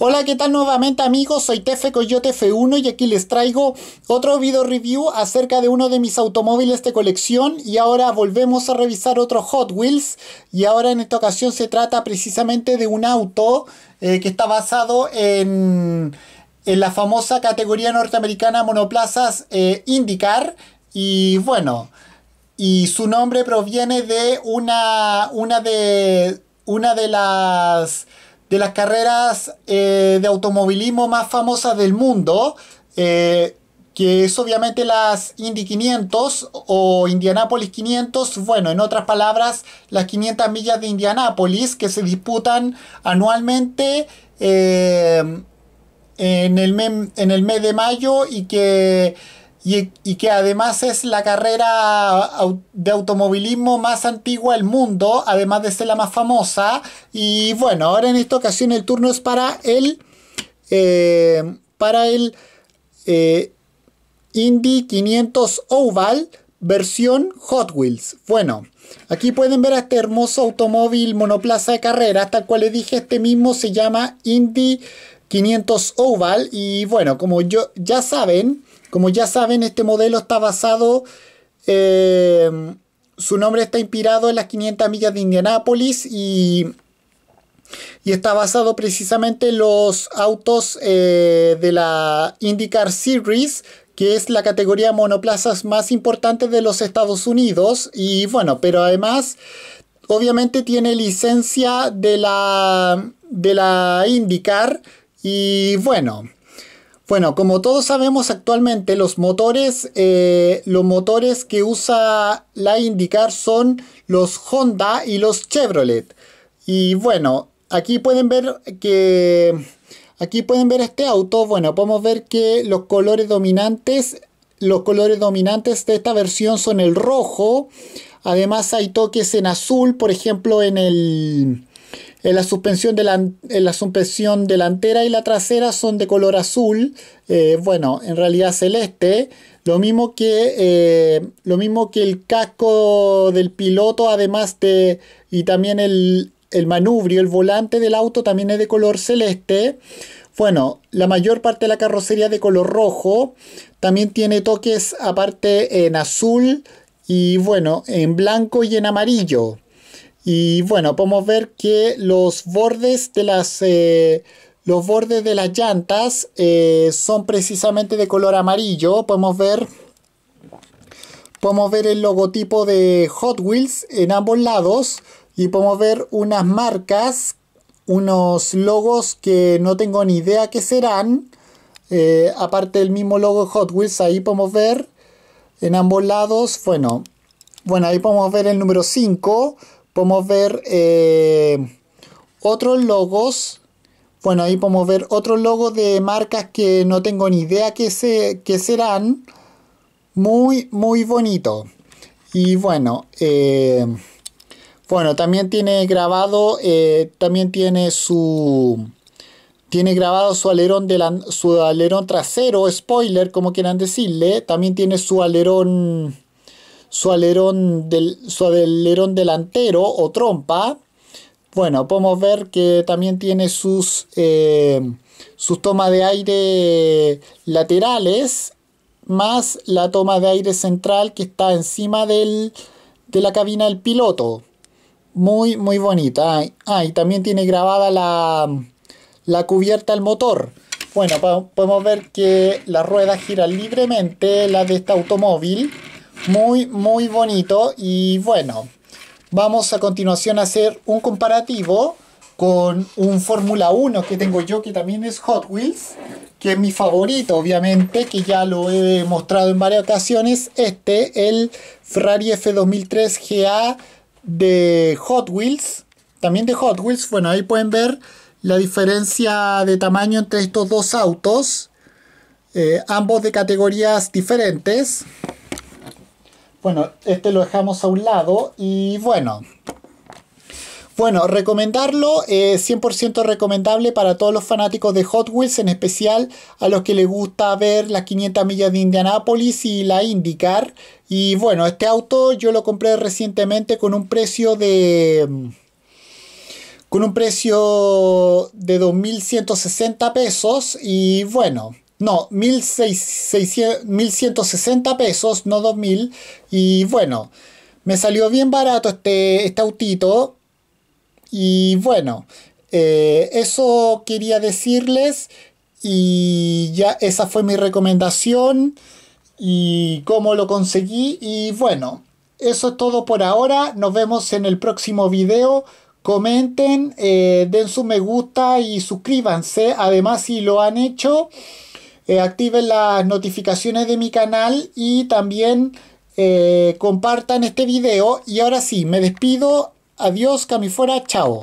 Hola, ¿qué tal nuevamente amigos? Soy Tefe Coyote F1 y aquí les traigo otro video review acerca de uno de mis automóviles de colección y ahora volvemos a revisar otro Hot Wheels y ahora en esta ocasión se trata precisamente de un auto eh, que está basado en, en, la famosa categoría norteamericana monoplazas eh, IndyCar y bueno, y su nombre proviene de una, una de, una de las de las carreras eh, de automovilismo más famosas del mundo, eh, que es obviamente las Indy 500 o Indianapolis 500, bueno, en otras palabras, las 500 millas de Indianapolis, que se disputan anualmente eh, en, el en el mes de mayo y que y, que además es la carrera de automovilismo más antigua del mundo, además de ser la más famosa. Y bueno, ahora en esta ocasión el turno es para el, eh, para el eh, Indy 500 Oval versión Hot Wheels. Bueno, aquí pueden ver este hermoso automóvil monoplaza de carrera tal cual les dije, este mismo se llama Indy 500 Oval. Y bueno, como ya saben, como ya saben, este modelo está basado, eh, su nombre está inspirado en las 500 millas de Indianápolis y, y está basado precisamente en los autos eh, de la IndyCar Series, que es la categoría monoplazas más importante de los Estados Unidos. Y bueno, pero además, obviamente tiene licencia de la, de la IndyCar. Y bueno, bueno, como todos sabemos actualmente, los motores, eh, los motores que usa la Indicar son los Honda y los Chevrolet. Y bueno, aquí pueden ver que... Aquí pueden ver este auto. Bueno, podemos ver que los colores dominantes... Los colores dominantes de esta versión son el rojo. Además hay toques en azul, por ejemplo, en el... Eh, eh, la, suspensión delantera y la trasera son de color azul, eh, bueno, en realidad celeste. Lo mismo, que, lo mismo que el casco del piloto, además de... y también el, el manubrio, el volante del auto también es de color celeste. Bueno, la mayor parte de la carrocería de color rojo. También tiene toques aparte en azul y bueno, en blanco y en amarillo. Y bueno, podemos ver que los bordes de las, eh, los bordes de las llantas eh, son precisamente de color amarillo. Podemos ver, podemos ver el logotipo de Hot Wheels en ambos lados y podemos ver unas marcas, unos logos que no tengo ni idea qué serán. Eh, aparte del mismo logo Hot Wheels, ahí podemos ver en ambos lados, bueno, bueno, ahí podemos ver el número 5 Podemos ver eh, otros logos. Bueno, ahí podemos ver otros logos de marcas que no tengo ni idea que, se, serán. Muy, muy bonito. Y bueno, eh, bueno, también tiene grabado, eh, también tiene su... Tiene grabado su alerón, de su alerón trasero, spoiler, como quieran decirle. También tiene su alerón su alerón, del, delantero o trompa, bueno, podemos ver que también tiene sus, eh, sus tomas de aire laterales, más la toma de aire central que está encima de la cabina del piloto. Muy, muy bonita. Ah, también tiene grabada la, la cubierta del motor. Bueno, podemos ver que las ruedas giran libremente, la de este automóvil. Muy, muy bonito. Y bueno, vamos a continuación a hacer un comparativo con un Fórmula 1 que tengo yo, que también es Hot Wheels, que es mi favorito, obviamente, que ya lo he mostrado en varias ocasiones. Este, el Ferrari F2003 GA de Hot Wheels, también de Hot Wheels. Bueno, ahí pueden ver la diferencia de tamaño entre estos dos autos, eh, ambos de categorías diferentes. Bueno, este lo dejamos a un lado y bueno. Bueno, recomendarlo, 100% eh, recomendable para todos los fanáticos de Hot Wheels, en especial a los que les gusta ver las 500 millas de Indianápolis y la IndyCar. Y bueno, este auto yo lo compré recientemente con un precio de con un precio de 2.160 pesos y bueno, no, 1160 pesos, no 2000. Y bueno, me salió bien barato este, este autito. Y bueno, eh, eso quería decirles. Y ya esa fue mi recomendación. Y cómo lo conseguí. Y bueno, eso es todo por ahora. Nos vemos en el próximo video comenten, eh, den su me gusta y suscríbanse. Además, si lo han hecho, eh, activen las notificaciones de mi canal y también eh, compartan este video. Y ahora sí, me despido. Adiós, cami chao.